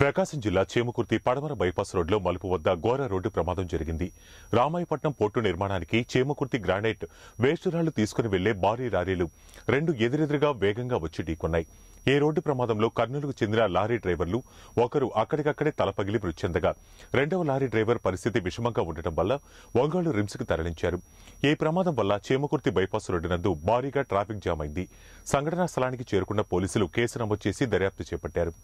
ప్రకాశం జిల్లా చేమకుర్తి పడమర బైపాస్ రోడ్లో మలుపు వద్ద ఘోర రోడ్డు ప్రమాదం జరిగింది రామాయపట్నం పోర్టు నిర్మాణానికి చేమకుర్తి గ్రానైట్ వేస్టురాళ్లు తీసుకుని వెళ్లే భారీ లారీలు రెండు ఎదురెదురుగా వేగంగా వచ్చి ఢీకొన్నాయి ఈ రోడ్డు ప్రమాదంలో కర్నూలుకు చెందిన లారీ డ్రైవర్లు ఒకరు అక్కడికక్కడే తలపగిలి మృత్యందగా రెండవ లారీ డ్రైవర్ పరిస్థితి విషమంగా ఉండటం వల్ల ఒంగోలు రిమ్స్కు తరలించారు ఈ ప్రమాదం వల్ల చేమకుర్తి బైపాస్ రోడ్డు నందు భారీగా ట్రాఫిక్ జామ్ అయింది సంఘటనా స్థలానికి చేరుకున్న పోలీసులు కేసు నమోదు చేసి దర్యాప్తు చేపట్టారు